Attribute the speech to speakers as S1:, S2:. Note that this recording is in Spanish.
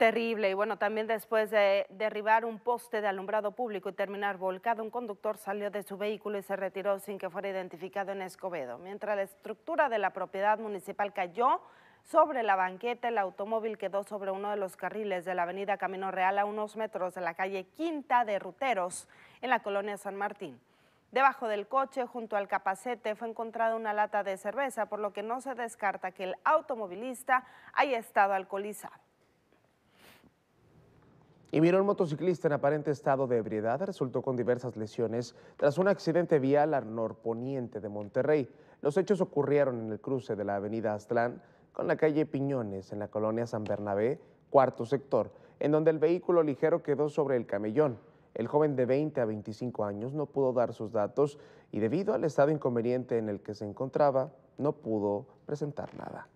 S1: Terrible. Y bueno, también después de derribar un poste de alumbrado público y terminar volcado, un conductor salió de su vehículo y se retiró sin que fuera identificado en Escobedo. Mientras la estructura de la propiedad municipal cayó sobre la banqueta, el automóvil quedó sobre uno de los carriles de la avenida Camino Real a unos metros de la calle Quinta de Ruteros, en la colonia San Martín. Debajo del coche, junto al capacete, fue encontrada una lata de cerveza, por lo que no se descarta que el automovilista haya estado alcoholizado.
S2: Y miró un motociclista en aparente estado de ebriedad resultó con diversas lesiones tras un accidente vial al norponiente de Monterrey. Los hechos ocurrieron en el cruce de la avenida Aztlán con la calle Piñones en la colonia San Bernabé, cuarto sector, en donde el vehículo ligero quedó sobre el camellón. El joven de 20 a 25 años no pudo dar sus datos y debido al estado inconveniente en el que se encontraba, no pudo presentar nada.